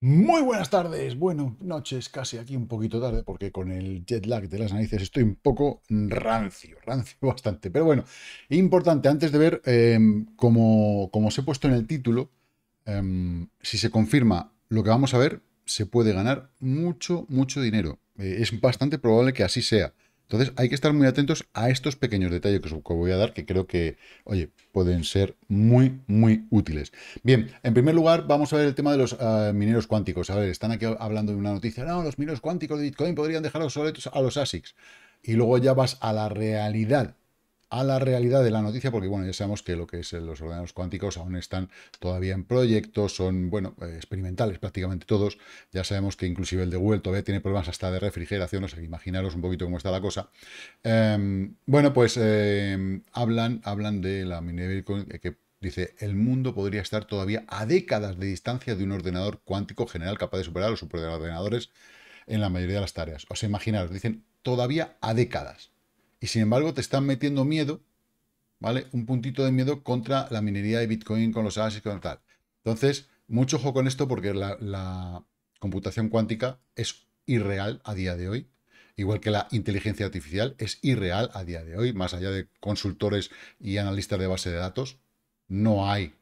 Muy buenas tardes, bueno, noches, casi aquí un poquito tarde porque con el jet lag de las narices estoy un poco rancio, rancio bastante. Pero bueno, importante, antes de ver, em, como, como, os he puesto en el título, em, si se confirma lo que vamos a ver, se puede ganar mucho, mucho dinero. Eh, es bastante probable que así sea. Entonces hay que estar muy atentos a estos pequeños detalles que os voy a dar, que creo que, oye, pueden ser muy, muy útiles. Bien, en primer lugar vamos a ver el tema de los eh, mineros cuánticos. A ver, están aquí hablando de una noticia, no, los mineros cuánticos de Bitcoin podrían dejar obsoletos a los ASICs. Y luego ya vas a la realidad a la realidad de la noticia, porque bueno, ya sabemos que lo que es los ordenadores cuánticos aún están todavía en proyecto, son, bueno, eh, experimentales prácticamente todos, ya sabemos que inclusive el de Google todavía tiene problemas hasta de refrigeración, o imaginaros un poquito cómo está la cosa. Em, bueno, pues em, hablan, hablan de la minería que Dice, el mundo podría estar todavía a décadas de distancia de un ordenador cuántico general capaz de superar los superordenadores en la mayoría de las tareas. O sea, imaginaros, dicen todavía a décadas y sin embargo te están metiendo miedo, ¿vale? Un puntito de miedo contra la minería de Bitcoin con los ASIC y con tal. Entonces, mucho ojo con esto porque la, la computación cuántica es irreal a día de hoy, igual que la inteligencia artificial es irreal a día de hoy, más allá de consultores y analistas de base de datos, no hay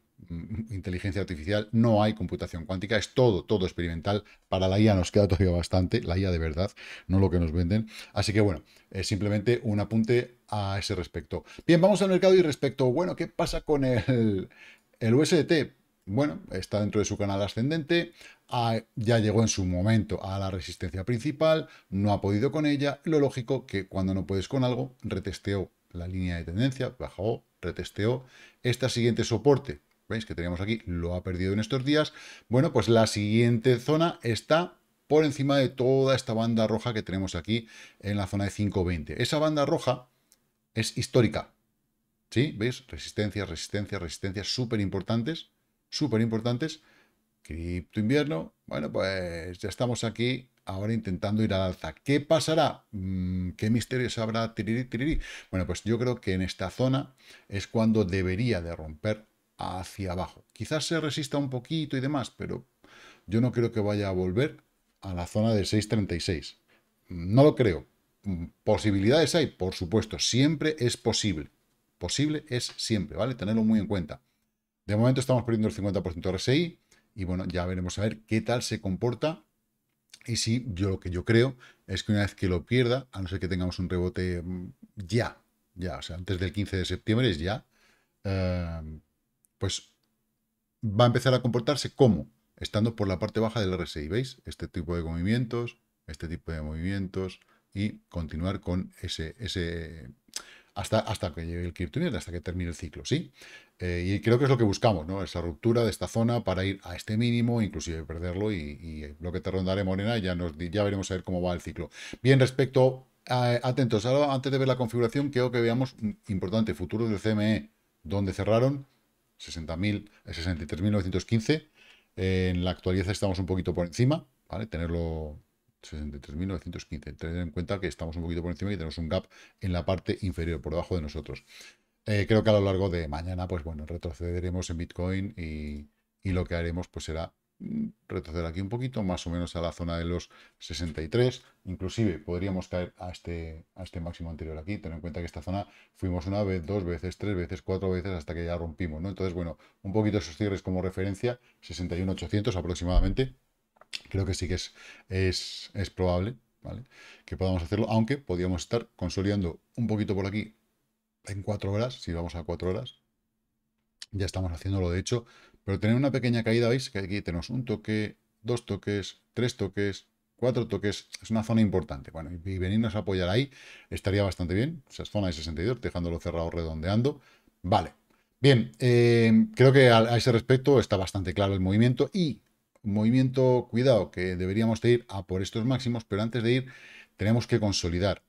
inteligencia artificial, no hay computación cuántica, es todo, todo experimental. Para la IA nos queda todavía bastante, la IA de verdad, no lo que nos venden. Así que bueno, simplemente un apunte a ese respecto. Bien, vamos al mercado y respecto, bueno, ¿qué pasa con el, el USDT? Bueno, está dentro de su canal ascendente, ya llegó en su momento a la resistencia principal, no ha podido con ella, lo lógico que cuando no puedes con algo, retesteó la línea de tendencia, bajó, retesteó. Este siguiente soporte, ¿veis? Que teníamos aquí, lo ha perdido en estos días. Bueno, pues la siguiente zona está por encima de toda esta banda roja que tenemos aquí en la zona de 520. Esa banda roja es histórica. ¿Sí? ¿Veis? Resistencia, resistencia, resistencia. súper importantes. Súper importantes. Cripto invierno. Bueno, pues ya estamos aquí ahora intentando ir al alza. ¿Qué pasará? Mm, ¿Qué misterios habrá? Bueno, pues yo creo que en esta zona es cuando debería de romper hacia abajo. Quizás se resista un poquito y demás, pero yo no creo que vaya a volver a la zona de 6.36. No lo creo. Mm, ¿Posibilidades hay? Por supuesto, siempre es posible. Posible es siempre, ¿vale? Tenerlo muy en cuenta. De momento estamos perdiendo el 50% de RSI y bueno, ya veremos a ver qué tal se comporta y si yo lo que yo creo es que una vez que lo pierda, a no ser que tengamos un rebote mm, ya, ya, o sea, antes del 15 de septiembre es ya, eh, pues va a empezar a comportarse como estando por la parte baja del RSI, ¿veis? Este tipo de movimientos, este tipo de movimientos y continuar con ese, ese hasta, hasta que llegue el kryptoniel, hasta que termine el ciclo, ¿sí? Eh, y creo que es lo que buscamos, ¿no? Esa ruptura de esta zona para ir a este mínimo, inclusive perderlo, y, lo que te rondaré, Morena, ya, nos, ya veremos a ver cómo va el ciclo. Bien, respecto, atentos, antes de ver la configuración, creo que veamos mm, importante, futuro del CME, donde cerraron, 63.915. Eh, en la actualidad estamos un poquito por encima, ¿vale? Tenerlo 63.915. Tener en cuenta que estamos un poquito por encima y tenemos un gap en la parte inferior, por debajo de nosotros. Eh, creo que a lo largo de mañana, pues bueno, retrocederemos en Bitcoin y, y lo que haremos pues será Mm, retroceder aquí un poquito, más o menos a la zona de los 63, inclusive podríamos caer a este, a este máximo anterior aquí, ten en cuenta que esta zona fuimos una vez, dos veces, tres veces, cuatro veces, hasta que ya rompimos, ¿no? Entonces, bueno, un poquito esos cierres como referencia, 61.800 aproximadamente, creo que sí que es, es, probable, ¿vale? Que podamos hacerlo, aunque podríamos estar consolidando un poquito por aquí en cuatro horas, si vamos a cuatro horas, ya estamos haciéndolo, de hecho, pero tener una pequeña caída, veis que aquí tenemos un toque, dos toques, tres toques, cuatro toques, es una zona importante. Bueno, y venirnos a apoyar ahí estaría bastante bien, esa zona de 62, dejándolo cerrado, redondeando. Vale, bien, eh, creo que a, ese respecto está bastante claro el movimiento y movimiento, cuidado, que deberíamos de ir a por estos máximos, pero antes de ir tenemos que consolidar.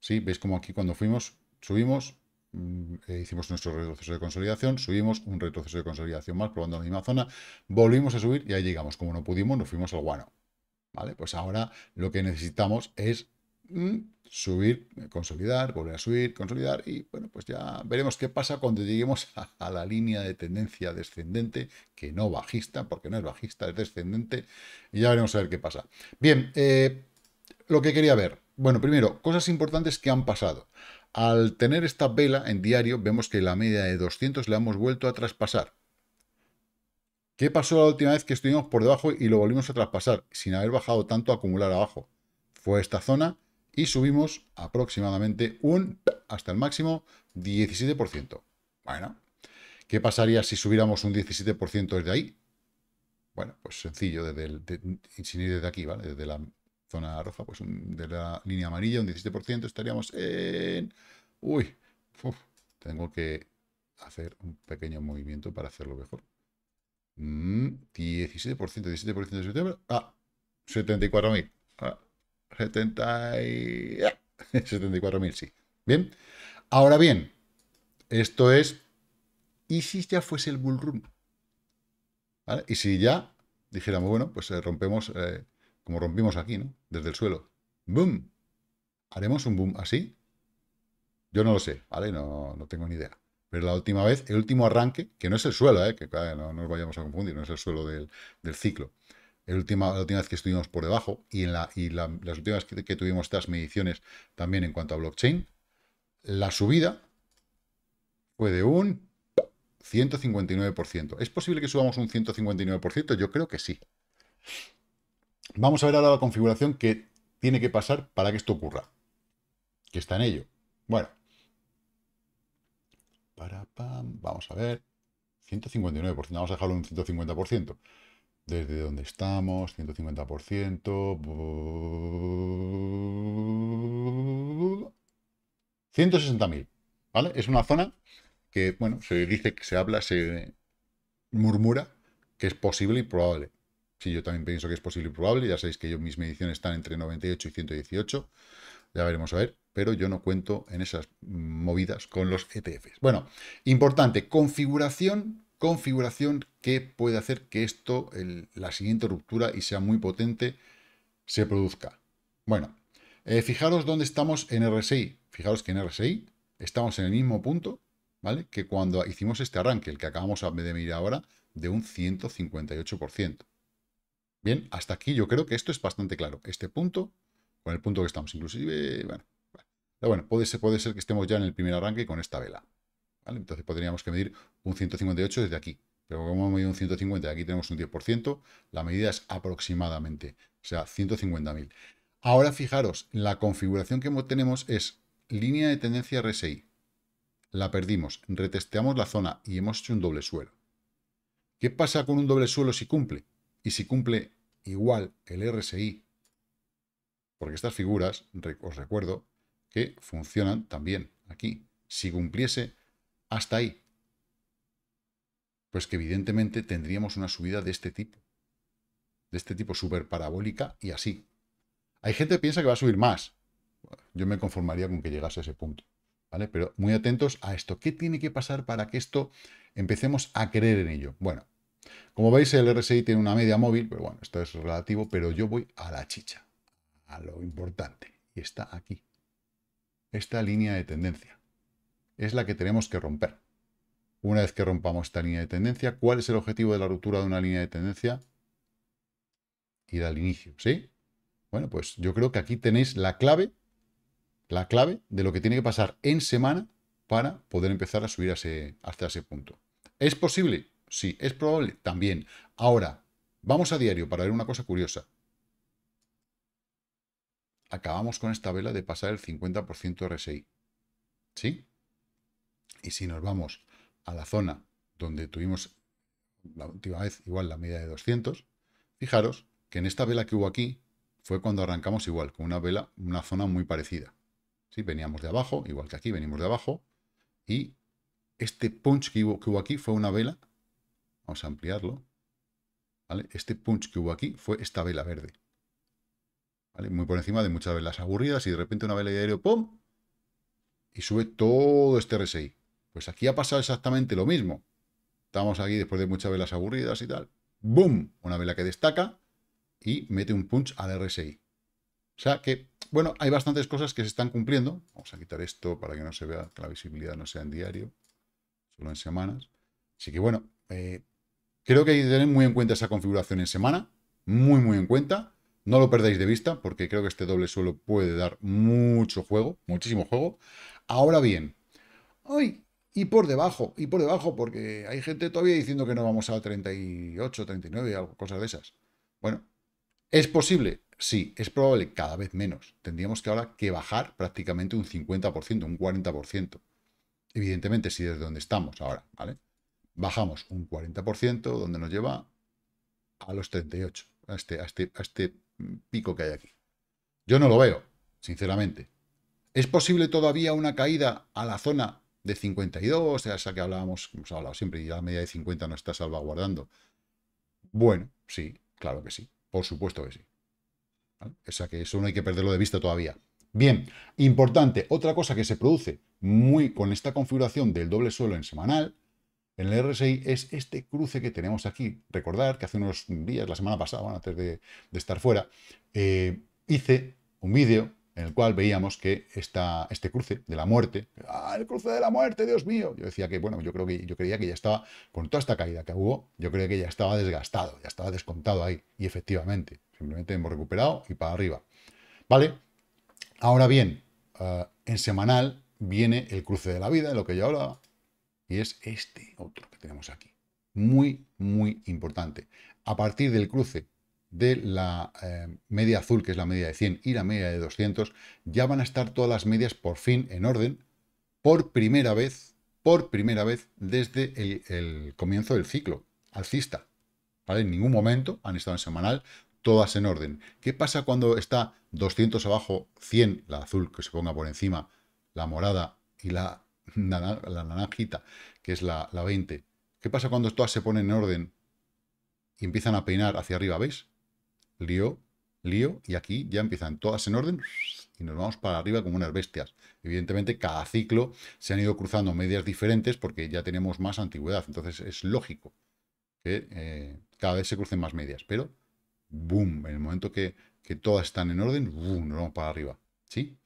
¿Sí? ¿Veis como aquí cuando fuimos, subimos, Mm, eh, hicimos nuestro retroceso de consolidación, subimos un retroceso de consolidación más, probando la misma zona, volvimos a subir y ahí llegamos. Como no pudimos, nos fuimos al guano. ¿Vale? Pues ahora lo que necesitamos es mm, subir, consolidar, volver a subir, consolidar y bueno, pues ya veremos qué pasa cuando lleguemos a, la línea de tendencia descendente, que no bajista, porque no es bajista, es descendente, y ya veremos a ver qué pasa. Bien, eh, lo que quería ver. Bueno, primero, cosas importantes que han pasado. Al tener esta vela en diario, vemos que la media de 200 la hemos vuelto a traspasar. ¿Qué pasó la última vez que estuvimos por debajo y lo volvimos a traspasar sin haber bajado tanto a acumular abajo? Fue esta zona y subimos aproximadamente un hasta el máximo 17%. Bueno, ¿qué pasaría si subiéramos un 17% desde ahí? Bueno, pues sencillo, desde desde aquí, ¿vale? Desde la zona roja, pues de la línea amarilla, un 17%, estaríamos en... Uy, tengo que hacer un pequeño movimiento para hacerlo mejor. 17%, mm, 17% de septiembre. Ah, 74.000. 70 74.000, sí. Bien. Ahora bien, esto es... ¿Y si ya fuese el bull run? Y si ya dijéramos, bueno, pues eh, rompemos... Eh, como rompimos aquí, ¿no? Desde el suelo. ¡Boom! ¿Haremos un boom así? Yo no lo sé, ¿vale? No, no tengo ni idea. Pero la última vez, el último arranque, que no es el suelo, ¿eh? que no, nos vayamos a confundir, no es el suelo del, ciclo. la última vez que estuvimos por debajo y, las últimas que, que tuvimos estas mediciones también en cuanto a blockchain, la subida fue de un 159%. ¿Es posible que subamos un 159%? Yo creo que sí. Vamos a ver ahora la configuración que tiene que pasar para que esto ocurra. Que está en ello. Bueno. vamos a ver. 159%. Vamos a dejarlo en un 150%. Desde donde estamos, 150%. 160.000. ¿Vale? Es una zona que, bueno, se dice que se habla, se murmura que es posible y probable. Sí, yo también pienso que es posible y probable. Ya sabéis que yo, mis mediciones están entre 98 y 118. Ya veremos a ver. Pero yo no cuento en esas movidas con los ETFs. Bueno, importante, configuración configuración que puede hacer que esto, la siguiente ruptura y sea muy potente, se produzca. Bueno, eh, fijaros dónde estamos en RSI. Fijaros que en RSI estamos en el mismo punto, ¿vale? Que cuando hicimos este arranque, el que acabamos de medir ahora, de un 158%. Bien, hasta aquí yo creo que esto es bastante claro. Este punto, con el punto que estamos, inclusive, bueno, puede ser, puede ser que estemos ya en el primer arranque con esta vela. Entonces podríamos que medir un 158 desde aquí. Pero como hemos medido un 150, aquí tenemos un 10%, la medida es aproximadamente, o sea, 150.000. Ahora fijaros, la configuración que tenemos es línea de tendencia RSI. La perdimos, retesteamos la zona y hemos hecho un doble suelo. ¿Qué pasa con un doble suelo si cumple? Y si cumple igual el RSI, porque estas figuras, os recuerdo, que funcionan también aquí. Si cumpliese hasta ahí, pues que evidentemente tendríamos una subida de este tipo, de este tipo súper parabólica y así. Hay gente que piensa que va a subir más. Yo me conformaría con que llegase a ese punto. ¿Vale? Pero muy atentos a esto. ¿Qué tiene que pasar para que esto empecemos a creer en ello? Bueno, como veis, el RSI tiene una media móvil, pero bueno, esto es relativo, pero yo voy a la chicha, a lo importante. Y está aquí. Esta línea de tendencia. Es la que tenemos que romper. Una vez que rompamos esta línea de tendencia, ¿cuál es el objetivo de la ruptura de una línea de tendencia? Ir al inicio, ¿sí? Bueno, pues yo creo que aquí tenéis la clave, la clave de lo que tiene que pasar en semana para poder empezar a subir hasta ese punto. ¿Es posible? Sí, es probable también. Ahora, vamos a diario para ver una cosa curiosa. Acabamos con esta vela de pasar el 50% RSI. ¿Sí? Y si nos vamos a la zona donde tuvimos la última vez igual la media de 200, fijaros que en esta vela que hubo aquí fue cuando arrancamos igual, con una vela, una zona muy parecida. ¿Sí? Veníamos de abajo, igual que aquí venimos de abajo, y este punch que hubo aquí fue una vela Vamos a ampliarlo. Este punch que hubo aquí fue esta vela verde. Muy por encima de muchas velas aburridas y de repente una vela de aéreo, ¡pum! Y sube todo este RSI. Pues aquí ha pasado exactamente lo mismo. Estamos aquí después de muchas velas aburridas y tal. ¡Bum! Una vela que destaca y mete un punch al RSI. O sea que, bueno, hay bastantes cosas que se están cumpliendo. Vamos a quitar esto para que no se vea, que la visibilidad no sea en diario, solo en semanas. Así que bueno, eh, Creo que hay que tener muy en cuenta esa configuración en semana, muy, muy en cuenta. No lo perdáis de vista, porque creo que este doble suelo puede dar mucho juego, muchísimo juego. Ahora bien, hoy y por debajo, y por debajo, porque hay gente todavía diciendo que no vamos a 38, 39, algo, cosas de esas. Bueno, ¿es posible? Sí, es probable, cada vez menos. Tendríamos que ahora que bajar prácticamente un 50%, un 40%. Evidentemente, si desde donde estamos ahora, ¿vale? Bajamos un 40%, donde nos lleva a los 38, este, a este, a este, pico que hay aquí. Yo no lo veo, sinceramente. ¿Es posible todavía una caída a la zona de 52, sea, esa que hablábamos, hemos hablado siempre, y la media de 50 no está salvaguardando? Bueno, sí, claro que sí, por supuesto que sí. que eso no hay que perderlo de vista todavía. Bien, importante, otra cosa que se produce muy con esta configuración del doble suelo en semanal en el RSI es este cruce que tenemos aquí. Recordar que hace unos días, la semana pasada, antes de, estar fuera, eh, hice un vídeo en el cual veíamos que este cruce de la muerte, ¡ah, el cruce de la muerte, Dios mío! Yo decía que, bueno, yo creo que yo creía que ya estaba, con toda esta caída que hubo, yo creía que ya estaba desgastado, ya estaba descontado ahí. Y efectivamente, simplemente hemos recuperado y para arriba. ¿Vale? Ahora bien, eh, en semanal viene el cruce de la vida, de lo que yo hablaba, y es este otro que tenemos aquí. Muy, muy importante. A partir del cruce de la eh, media azul, que es la media de 100, y la media de 200, ya van a estar todas las medias por fin en orden, por primera vez, por primera vez desde el, comienzo del ciclo alcista. En ningún momento han estado en semanal, todas en orden. ¿Qué pasa cuando está 200 abajo, 100, la azul que se ponga por encima, la morada y la la naranjita, que es la, la 20. ¿Qué pasa cuando todas se ponen en orden y empiezan a peinar hacia arriba? ¿Veis? Lío, lío, y aquí ya empiezan todas en orden y nos vamos para arriba como unas bestias. Evidentemente, cada ciclo se han ido cruzando medias diferentes porque ya tenemos más antigüedad. Entonces, es lógico que eh, cada vez se crucen más medias. Pero, boom, en el momento que, que todas están en orden, boom, nos vamos para arriba. ¿Sí?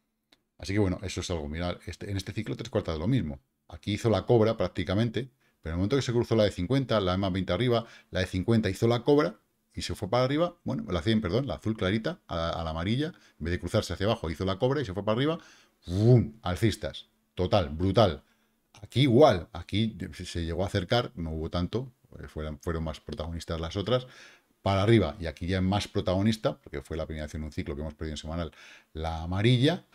Así que bueno, eso es algo. Mirar, este, en este ciclo tres cuartas de lo mismo. Aquí hizo la cobra prácticamente, pero en el momento que se cruzó la de 50, la de más 20 arriba, la de 50 hizo la cobra y se fue para arriba, bueno, la 100, perdón, la azul clarita a, la amarilla, en vez de cruzarse hacia abajo, hizo la cobra y se fue para arriba, ¡bum! Alcistas. Total, brutal. Aquí igual, aquí se llegó a acercar, no hubo tanto, eh, fueron, fueron más protagonistas las otras, para arriba, y aquí ya es más protagonista, porque fue la primera vez en un ciclo que hemos perdido en semanal, la amarilla,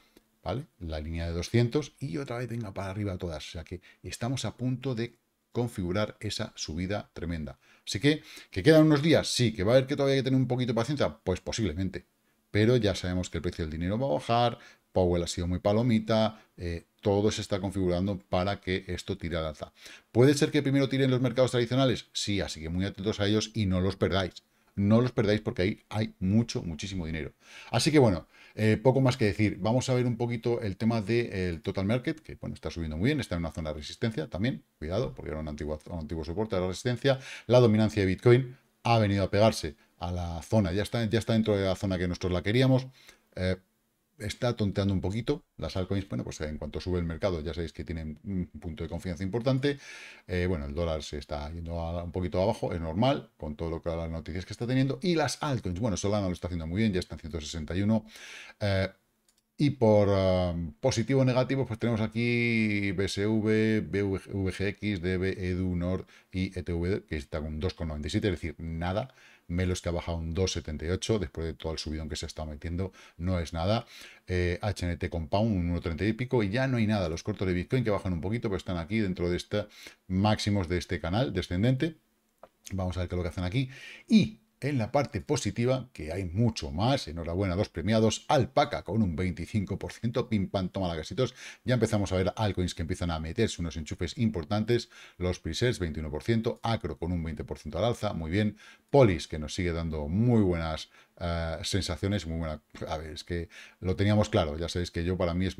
¿vale? La línea de 200 y otra vez venga para arriba todas. O sea que estamos a punto de configurar esa subida tremenda. Así que, ¿que quedan unos días? Sí. ¿Que va a haber que todavía que tener un poquito de paciencia? Pues posiblemente. Pero ya sabemos que el precio del dinero va a bajar, Powell ha sido muy palomita, eh, todo se está configurando para que esto tire al alza. ¿Puede ser que primero tiren los mercados tradicionales? Sí, así que muy atentos a ellos y no los perdáis. No los perdáis porque ahí hay mucho, muchísimo dinero. Así que bueno, eh, poco más que decir. Vamos a ver un poquito el tema del total market, que bueno, está subiendo muy bien, está en una zona de resistencia también, cuidado, porque era un antiguo, un antiguo soporte de la resistencia. La dominancia de Bitcoin ha venido a pegarse a la zona, ya está, ya está dentro de la zona que nosotros la queríamos. Eh, está tonteando un poquito. Las altcoins, bueno, pues en cuanto sube el mercado, ya sabéis que tienen un punto de confianza importante. Eh, bueno, el dólar se está yendo un poquito abajo, es normal, con todo lo que las noticias que está teniendo. Y las altcoins, bueno, Solana lo está haciendo muy bien, ya está en 161. Eh, y por um, positivo o negativo, pues tenemos aquí BSV, BVGX, DB, EDU, NORD y ETV, que está con 2,97, es decir, nada. Melos que ha bajado un 2,78 después de todo el subidón que se está metiendo, no es nada. HNT eh, Compound un 1,30 y pico y ya no hay nada. Los cortos de Bitcoin que bajan un poquito, pero están aquí dentro de esta máximos de este canal descendente. Vamos a ver qué es lo que hacen aquí. Y en la parte positiva, que hay mucho más, enhorabuena, dos premiados, Alpaca con un 25%, pim pam, toma la gasitos, ya empezamos a ver altcoins que empiezan a meterse unos enchufes importantes, los presets 21%, Acro con un 20% al alza, muy bien, Polis que nos sigue dando muy buenas eh, sensaciones, muy buena, a ver, es que lo teníamos claro, ya sabéis que yo para mí es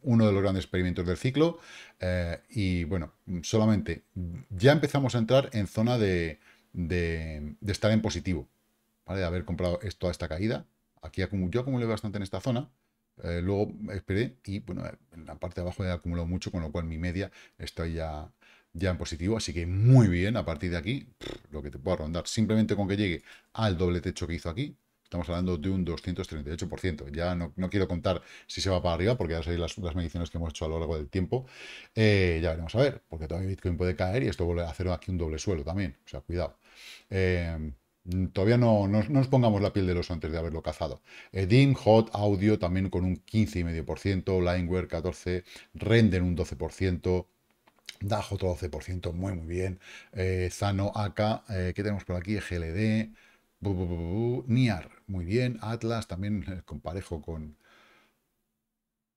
uno de los grandes experimentos del ciclo eh, y bueno, solamente ya empezamos a entrar en zona de de, estar en positivo, ¿vale? De haber comprado esto a esta caída. Aquí yo acumulé bastante en esta zona, eh, luego esperé y, bueno, en la parte de abajo he acumulado mucho, con lo cual mi media estoy ya, ya en positivo, así que muy bien, a partir de aquí, lo que te puedo rondar, simplemente con que llegue al doble techo que hizo aquí, Estamos hablando de un 238%. Ya no, quiero contar si se va para arriba, porque ya sabéis las, mediciones que hemos hecho a lo largo del tiempo. Eh, ya veremos a ver, porque todavía Bitcoin puede caer y esto vuelve a hacer aquí un doble suelo también. O sea, cuidado. Eh, todavía no, no, nos pongamos la piel de los antes de haberlo cazado. Edim, Hot, Audio también con un 15,5%, Lineware 14%, Render un 12%, Dajo otro 12%, muy muy bien, eh, Zano, AK, ¿qué tenemos por aquí? GLD, Niar, muy bien. Atlas también eh, comparejo con,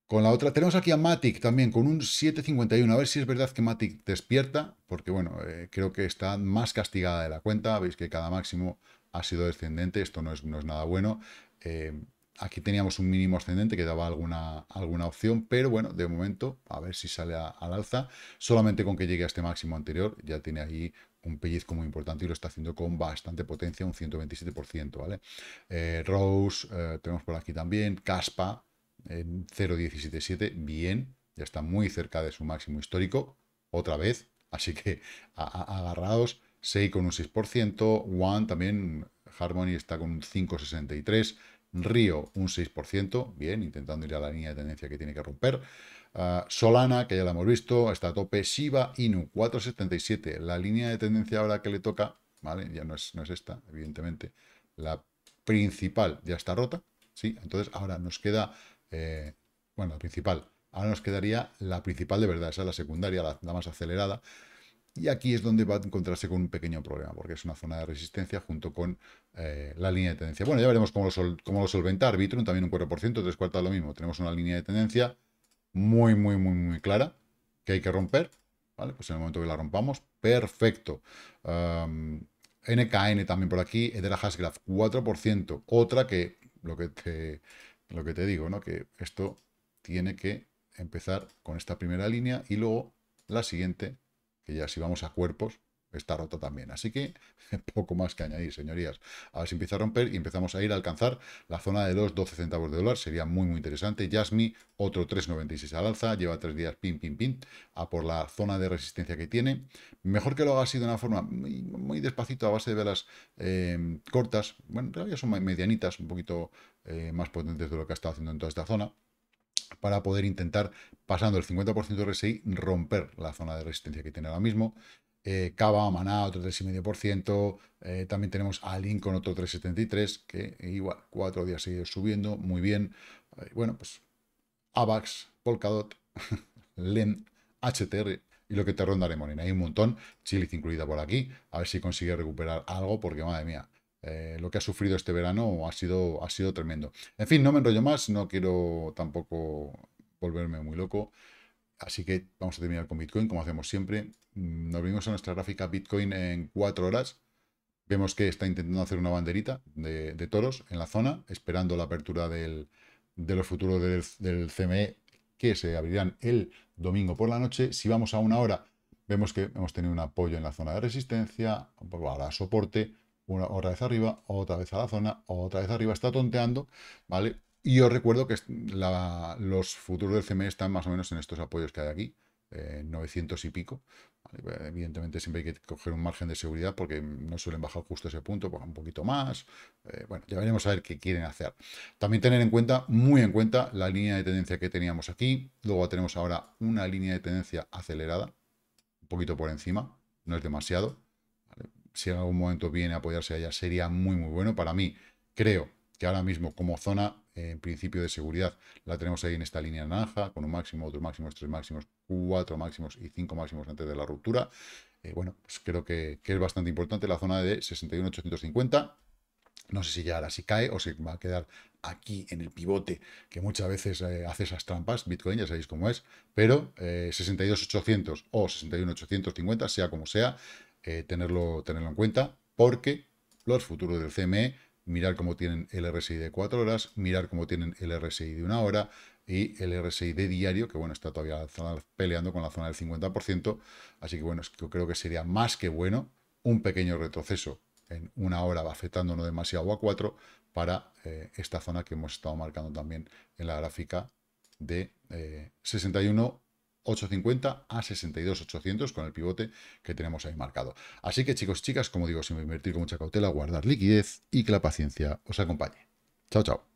con la otra. Tenemos aquí a Matic también con un 7.51. A ver si es verdad que Matic despierta, porque bueno, eh, creo que está más castigada de la cuenta. Veis que cada máximo ha sido descendente. Esto no es, nada bueno. Eh, aquí teníamos un mínimo ascendente que daba alguna, alguna opción, pero bueno, de momento, a ver si sale al alza. Solamente con que llegue a este máximo anterior, ya tiene ahí un pellizco muy importante y lo está haciendo con bastante potencia, un 127%, ¿vale? Eh, Rose, eh, tenemos por aquí también, Caspa, 0.177, eh, bien, ya está muy cerca de su máximo histórico, otra vez, así que agarrados, 6 con un 6%, One también, Harmony está con un 5.63%, Río un 6%, bien, intentando ir a la línea de tendencia que tiene que romper, Solana, que ya la hemos visto, está a tope. Shiba Inu, 4,77. La línea de tendencia ahora que le toca, ¿vale? Ya no es, no es esta, evidentemente. La principal ya está rota, ¿sí? Entonces ahora nos queda, eh, bueno, la principal. Ahora nos quedaría la principal de verdad, esa es la secundaria, la, más acelerada. Y aquí es donde va a encontrarse con un pequeño problema, porque es una zona de resistencia junto con eh, la línea de tendencia. Bueno, ya veremos cómo lo, solventar. cómo también un 4%, tres cuartas lo mismo. Tenemos una línea de tendencia, muy, muy, muy, muy clara que hay que romper. ¿Vale? Pues en el momento que la rompamos, perfecto. NKN también por aquí, la Hasgraph, 4%. Otra que, lo que te, lo que te digo, ¿no? Que esto tiene que empezar con esta primera línea y luego la siguiente, que ya si vamos a cuerpos, está rota también. Así que poco más que añadir, señorías. A ver si empieza a romper y empezamos a ir a alcanzar la zona de los 12 centavos de dólar. Sería muy, muy interesante. YASMI, otro 3,96 al alza. Lleva tres días pin, pin, pin. A por la zona de resistencia que tiene. Mejor que lo haga así de una forma muy, despacito a base de velas eh, cortas. Bueno, en realidad son medianitas, un poquito eh, más potentes de lo que ha estado haciendo en toda esta zona para poder intentar, pasando el 50% de RSI, romper la zona de resistencia que tiene ahora mismo eh, Cava, Maná, otro 3,5%. Eh, también tenemos a Link con otro 3,73, que igual, cuatro días seguidos subiendo, muy bien. Eh, bueno, pues AVAX, Polkadot, LEN, HTR y lo que te rondaré, Morena. Hay un montón, Chile incluida por aquí, a ver si consigue recuperar algo, porque madre mía. Eh, lo que ha sufrido este verano ha sido, ha sido tremendo. En fin, no me enrollo más, no quiero tampoco volverme muy loco. Así que vamos a terminar con Bitcoin, como hacemos siempre. Mm, nos vimos a nuestra gráfica Bitcoin en cuatro horas. Vemos que está intentando hacer una banderita de, toros en la zona, esperando la apertura de los futuros del, CME, que se abrirán el domingo por la noche. Si vamos a una hora, vemos que hemos tenido un apoyo en la zona de resistencia, ahora soporte, una, otra vez arriba, otra vez a la zona, otra vez arriba. Está tonteando, ¿vale? Y os recuerdo que los futuros del CME están más o menos en estos apoyos que hay aquí, 900 eh, y pico. evidentemente siempre hay que coger un margen de seguridad porque no suelen bajar justo ese punto, pues un poquito más. Eh, bueno, ya veremos a ver qué quieren hacer. También tener en cuenta, muy en cuenta, la línea de tendencia que teníamos aquí. Luego tenemos ahora una línea de tendencia acelerada, un poquito por encima, no es demasiado. si en algún momento viene a apoyarse allá sería muy muy bueno. Para mí, creo que ahora mismo como zona en principio de seguridad la tenemos ahí en esta línea naranja, con un máximo, otro máximo, tres máximos, cuatro máximos y cinco máximos antes de la ruptura. Eh, bueno, pues creo que, es bastante importante la zona de 61.850. No sé si ya ahora si cae o si va a quedar aquí en el pivote, que muchas veces eh, hace esas trampas, Bitcoin ya sabéis cómo es, pero 62.800 eh, o 61.850, sea como sea, tenerlo, tenerlo en cuenta, porque los futuros del CME mirar cómo tienen el RSI de 4 horas, mirar cómo tienen el RSI de 1 hora y el RSI de diario, que bueno, está todavía peleando con la zona del 50%, así que bueno, yo creo que sería más que bueno un pequeño retroceso en una hora afectando no demasiado a 4 para eh, esta zona que hemos estado marcando también en la gráfica de 61 eh, 850 a 62,800 con el pivote que tenemos ahí marcado. Así que chicos, chicas, como digo, siempre invertir con mucha cautela, guardar liquidez y que la paciencia os acompañe. Chao, chao.